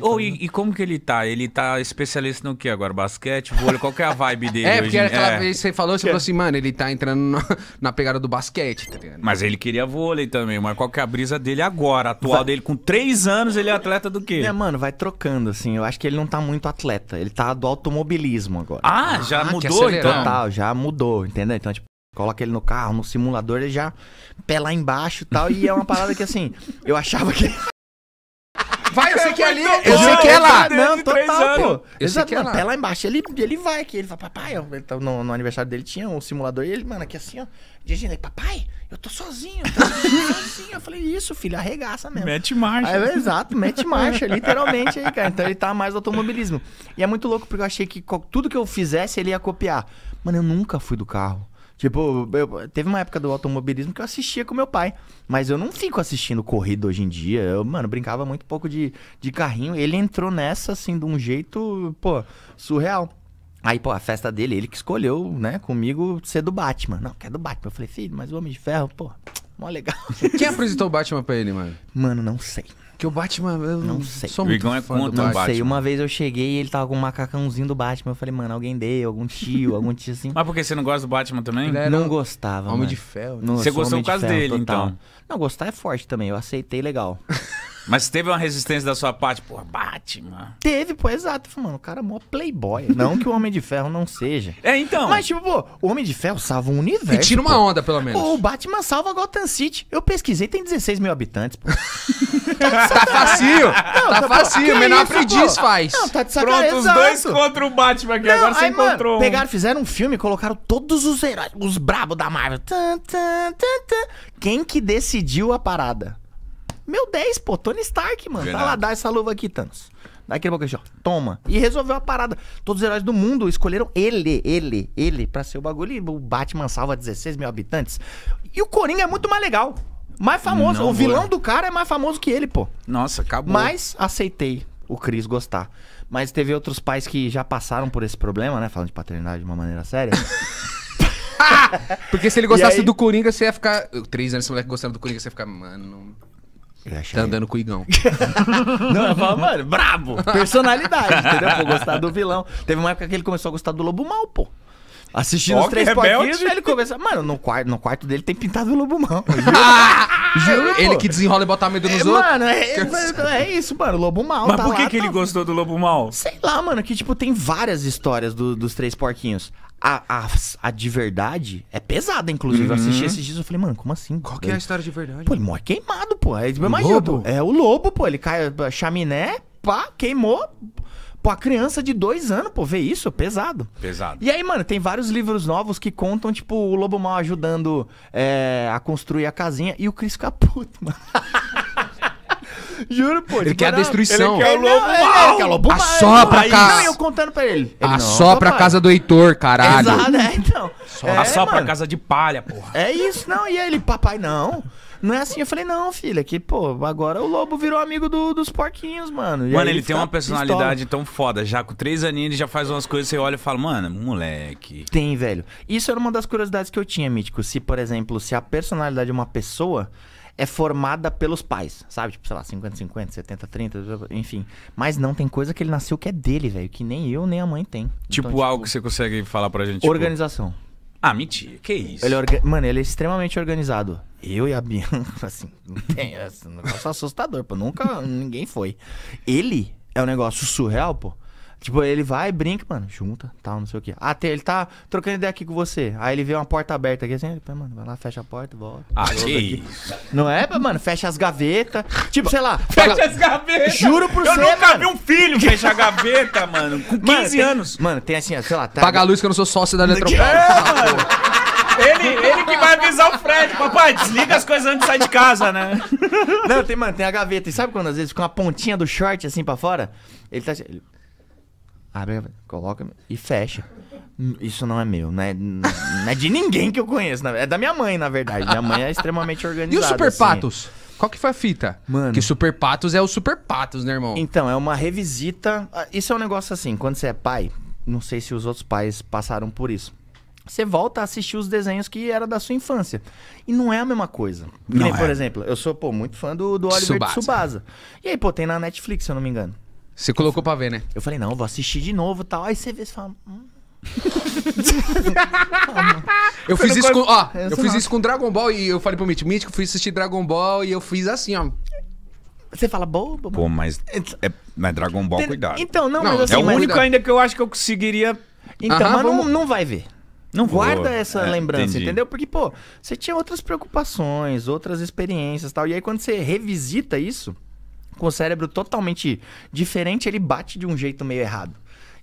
Oh, e, e, como que ele tá? Ele tá especialista no que agora? Basquete, vôlei? Qual que é a vibe dele? é, porque aquela é. vez você falou, você falou assim, mano, ele tá entrando na, na pegada do basquete, tá ligado? Mas ele queria vôlei também, mas qual que é a brisa dele agora? atual vai... dele, com três anos, ele é atleta do quê? É, mano, vai trocando, assim. Eu acho que ele não tá muito atleta. Ele tá do automobilismo agora. Ah, ah já mudou então? Total, já mudou, entendeu? Então, tipo, Coloca ele no carro, no simulador, ele já pé lá embaixo e tal. E é uma parada que assim, eu achava que. Vai, eu sei que é ali, eu sei que é lá. Não, total, pô. É exato, mano, até lá embaixo. Ele, ele vai aqui, ele fala, papai, eu, no, no aniversário dele tinha um simulador, e ele, mano, aqui assim, ó, dirigindo, papai, eu tô sozinho, eu tô sozinho. Eu falei, isso, filho, arregaça mesmo. Mete marcha. Aí, exato, mete marcha, literalmente aí, cara. Então ele tá mais do automobilismo. E é muito louco, porque eu achei que tudo que eu fizesse, ele ia copiar. Mano, eu nunca fui do carro. Tipo, eu, teve uma época do automobilismo que eu assistia com meu pai. Mas eu não fico assistindo corrida hoje em dia. Eu, mano, brincava muito pouco de, de carrinho. Ele entrou nessa, assim, de um jeito, pô, surreal. Aí, pô, a festa dele, ele que escolheu, né, comigo ser do Batman. Não, quer do Batman. Eu falei, filho, mas o Homem de Ferro, pô, mó legal. Quem apresentou o Batman pra ele, mano? Mano, não sei. Porque o Batman. Eu não sei. Sou muito o é fã contra não sei. Uma vez eu cheguei e ele tava com um macacãozinho do Batman. Eu falei, mano, alguém deu, algum tio, algum tio assim. Mas porque você não gosta do Batman também? Ele não gostava. Homem mano. de ferro. Né? você gostou por causa de dele, então. total. então? Não, gostar é forte também. Eu aceitei legal. Mas teve uma resistência da sua parte, pô, Batman. Teve, pô, exato. Mano, o cara é mó playboy. Não que o Homem de Ferro não seja. É, então. Mas, tipo, pô, o Homem de Ferro salva o universo. E tira uma pô. onda, pelo menos. Pô, o Batman salva Gotham City. Eu pesquisei, tem 16 mil habitantes, pô. tá, facinho. tá, tá facinho. O menor aprendiz faz. Não, tá de sacanagem. Pronto, os dois contra o Batman aqui. Não, agora você encontrou Pegaram, fizeram um filme e colocaram todos os heróis, os brabos da Marvel. Quem que decidiu a parada? Meu 10, pô, Tony Stark, mano. Verdade. Tá lá, dá essa luva aqui, Thanos. Daqui a pouco, ó, toma. E resolveu a parada. Todos os heróis do mundo escolheram ele, ele, ele, pra ser o bagulho. E o Batman salva 16 mil habitantes. E o Coringa é muito mais legal. Mais famoso. Não, o vilão mano. Né? do cara é mais famoso que ele, pô. Nossa, acabou. Mas aceitei o Cris gostar. Mas teve outros pais que já passaram por esse problema, né? Falando de paternidade de uma maneira séria. Porque se ele gostasse aí... do Coringa, você ia ficar. Três anos esse moleque gostando do Coringa, você ia ficar, mano. Tá andando com o Igão. não, eu falo, mano, brabo. Personalidade, entendeu? Vou gostar do vilão. Teve uma época que ele começou a gostar do Lobo Mal, pô. Assistindo os três porquinhos, ele começa. Mano, no quarto, no quarto dele tem pintado o lobo mal. Juro, ele que desenrola e bota medo nos é, outros. Mano, é, é, isso, mano. Lobo mal. Mas tá por que, lá, que ele tá... gostou do lobo mal? Sei lá, mano, que tipo, tem várias histórias do, dos três porquinhos. A, a, a de verdade é pesada, inclusive. Uhum. Eu assisti uhum. esses dias e falei, mano, como assim? Qual que é a história de verdade? Pô, ele morre queimado, pô. É, imagina, lobo? é o lobo, pô. Ele cai, chaminé, pá, queimou. Pô, a criança de dois anos, pô, vê isso, pesado. Pesado. E aí, mano, tem vários livros novos que contam, tipo, o Lobo Mal ajudando é, a construir a casinha e o Cris Caputo, mano. Juro, pô. Ele quer a destruição. Ele quer o lobo não, é mal. Ele quer o lobo mal. Assopra, Não, eu contando pra ele. ele Assopra a casa do Heitor, caralho. Exato, é, então. É, Assopra a casa de palha, porra. É isso, não. E ele, papai, não. Não é assim. Eu falei, não, filha, que, pô, agora o lobo virou amigo do, dos porquinhos, mano. E mano, ele, ele tem uma personalidade pistola. tão foda. Já com três aninhos, ele já faz umas coisas, você olha e fala, mano, moleque. Tem, velho. Isso era uma das curiosidades que eu tinha, Mítico. Se, por exemplo, se a personalidade de uma pessoa é formada pelos pais, sabe? Tipo, sei lá, 50, 50, 70, 30, enfim. Mas não, tem coisa que ele nasceu que é dele, velho, que nem eu, nem a mãe tem. Tipo, então, tipo algo que você consegue falar pra gente? Tipo, organização. Tipo... Ah, mentira, que isso? Ele é orga... Mano, ele é extremamente organizado. Eu e a Bianca, assim, não tem esse negócio assustador, pô. Nunca, ninguém foi. Ele é um negócio surreal, pô. Tipo, ele vai, brinca, mano, junta, tal, não sei o quê. Até ah, ele tá trocando ideia aqui com você. Aí ele vê uma porta aberta aqui assim, ele, mano, vai lá, fecha a porta, volta. Ah, que isso. Não é, mano? Fecha as gavetas. Tipo, sei lá. Fecha fala... as gavetas! Juro por você. Eu nunca mano. vi um filho fechar a gaveta, mano. Com 15 mano, tem, anos. Mano, tem assim, sei lá, tá. Paga a luz que eu não sou sócio da Eletrobras. É, Ele, ele que vai avisar o Fred. Papai, desliga as coisas antes de sair de casa, né? Não, tem, mano, tem a gaveta. E sabe quando às vezes fica uma pontinha do short assim pra fora? Ele tá. Assim, ele abre, coloca e fecha. Isso não é meu, né? Não é de ninguém que eu conheço. É da minha mãe, na verdade. Minha mãe é extremamente organizada. E o Super assim. Patos? Qual que foi a fita? Mano. Que Super Patos é o Super Patos, né, irmão? Então, é uma revisita. Ah, isso é um negócio assim, quando você é pai, não sei se os outros pais passaram por isso. Você volta a assistir os desenhos que era da sua infância. E não é a mesma coisa. Nem, é. Por exemplo, eu sou, pô, muito fã do, do Oliver Subasa. de E aí, pô, tem na Netflix, se eu não me engano. Você colocou pra ver, né? Eu falei, não, vou assistir de novo e tal. Aí você vê você fala. Hum. eu fiz isso com. Ó, eu, fiz isso com Dragon Ball e eu falei pro Mitch, Mítico, fui assistir Dragon Ball e eu fiz assim, ó. Você fala bobo? Pô, mas. É, mas Dragon Ball, cuidado. Então, não, não mas é assim, É o mas... único então, ainda que eu acho que eu conseguiria. Então, Aham, mas vamos... não, não vai ver. Não guarda essa é, lembrança, entendi. entendeu? Porque, pô, você tinha outras preocupações, outras experiências tal. E aí, quando você revisita isso, com o cérebro totalmente diferente, ele bate de um jeito meio errado.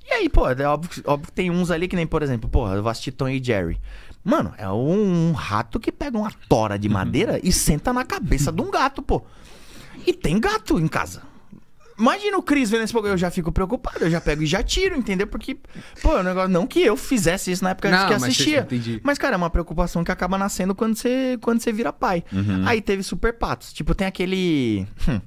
E aí, pô, é óbvio, óbvio que tem uns ali que nem, por exemplo, porra, eu assisti Tom e Jerry. Mano, é um, um rato que pega uma tora de uhum. madeira e senta na cabeça de um gato, pô. E tem gato em casa. Imagina o Cris vendo esse programa, eu já fico preocupado, eu já pego e já tiro, entendeu? Porque, pô, é um negócio, não que eu fizesse isso na época não, que assistia. Mas, mas, cara, é uma preocupação que acaba nascendo quando você, quando você vira pai. Uhum. Aí teve Super Patos. Tipo, tem aquele. Hum,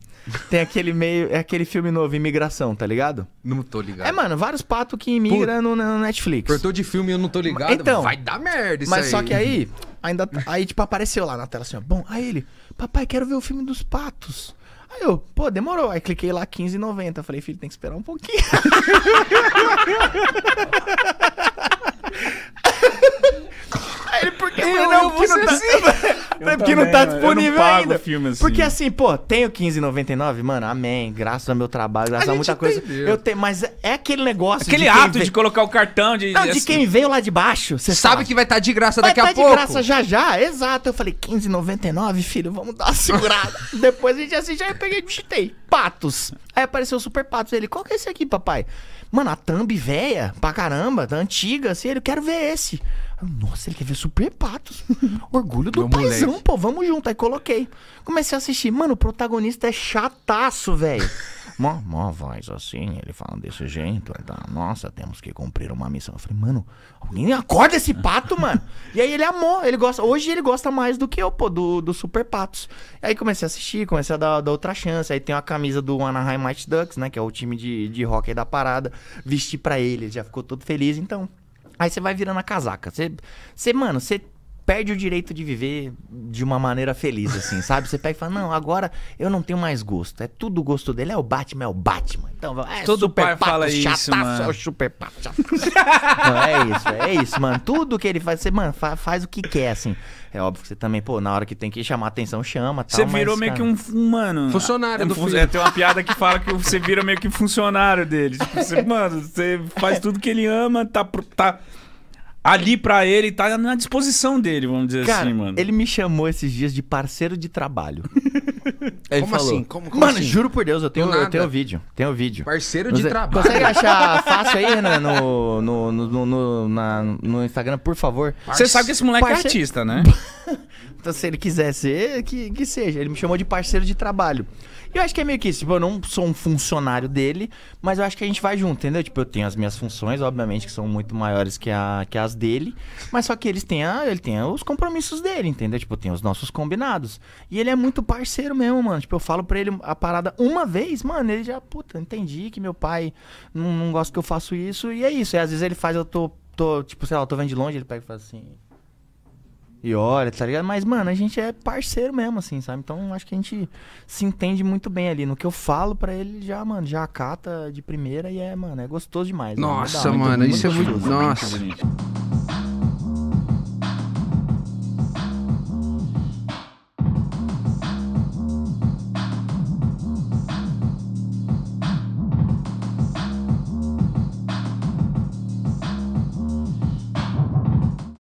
tem aquele meio. É aquele filme novo, Imigração, tá ligado? Não tô ligado. É, mano, vários patos que imigram no, no, Netflix. Portou de filme eu não tô ligado. Então, vai dar merda isso Mas aí. só que aí, ainda. Aí, tipo, apareceu lá na tela assim, ó. Bom, aí ele, papai, quero ver o filme dos patos. Aí eu, pô, demorou. Aí cliquei lá 15,90. Falei, filho, tem que esperar um pouquinho. Aí ele, por que eu, eu não, vou ser assim? também, porque não tá disponível não ainda. Assim. Porque assim, pô, tenho 15,99, mano, amém. Graças ao meu trabalho, graças a, a muita coisa. Eu tenho, mas é aquele negócio. Aquele de ato de colocar o cartão de. Não, de assim. quem veio lá de baixo. Você sabe, sabe, que vai estar tá de graça vai daqui tá a pouco. Vai estar de graça já já, exato. Eu falei, 15,99, filho, vamos dar uma segurada. Depois a gente assiste, aí eu peguei e digitei. Patos. Aí apareceu o Super Patos. Ele, qual que é esse aqui, papai? Mano, a thumb véia, pra caramba, da antiga, assim. Ele, eu quero ver esse nossa, ele quer ver Super Patos. Orgulho do Meu paizão, moleque. pô, vamos junto. Aí coloquei. Comecei a assistir. Mano, o protagonista é chataço, velho. mó, mó voz assim, ele fala desse jeito. Tá, nossa, temos que cumprir uma missão. Eu falei, mano, alguém acorda esse pato, mano. e aí ele amou, ele gosta. Hoje ele gosta mais do que eu, pô, do, do Super Patos. Aí comecei a assistir, comecei a dar, dar outra chance. Aí tem uma camisa do Anaheim Mighty Ducks, né? Que é o time de, de hockey da parada. Vesti pra ele, ele já ficou todo feliz, então. Aí você vai virando a casaca. Você, você mano, você perde o direito de viver de uma maneira feliz, assim, sabe? Você pega e fala, não, agora eu não tenho mais gosto. É tudo o gosto dele, é o Batman, é o Batman. Então, é Todo super pai pato, fala chataço, isso, mano. É o super pato, não, é isso, é isso, mano. Tudo que ele faz, você, mano, faz, faz o que quer, assim. É óbvio que você também, pô, na hora que tem que chamar atenção, chama, tal. Você virou mas, meio cara... que um, um, mano... Funcionário é, do fun... filho. É, tem uma piada que fala que você vira meio que funcionário dele. Tipo, você, mano, você faz tudo que ele ama, tá... tá ali para ele, tá na disposição dele, vamos dizer Cara, assim, mano. Ele me chamou esses dias de parceiro de trabalho. como falou, assim? Como, como mano, assim? juro por Deus, eu tenho, eu tenho vídeo. Tenho vídeo. Parceiro Você, de trabalho. Consegue achar fácil aí, Renan, né, no, no, no, no, na, no Instagram, por favor? Você sabe que esse moleque é artista, né? então, se ele quiser ser, que, que seja. Ele me chamou de parceiro de trabalho eu acho que é meio que isso. Tipo, eu não sou um funcionário dele, mas eu acho que a gente vai junto, entendeu? Tipo, eu tenho as minhas funções, obviamente, que são muito maiores que, a, que as dele, mas só que eles têm a, ele tem os compromissos dele, entendeu? Tipo, tem os nossos combinados. E ele é muito parceiro mesmo, mano. Tipo, eu falo pra ele a parada uma vez, mano, ele já, puta, entendi que meu pai não, não gosta que eu faço isso, e é isso. E às vezes ele faz, eu tô, tô tipo, sei lá, eu tô vendo de longe, ele pega e fala assim. E olha, tá ligado? Mas, mano, a gente é parceiro mesmo, assim, sabe? Então acho que a gente se entende muito bem ali. No que eu falo pra ele, já, mano, já acata de primeira e é, mano, é gostoso demais. Nossa, mano, mano isso é muito. Nossa.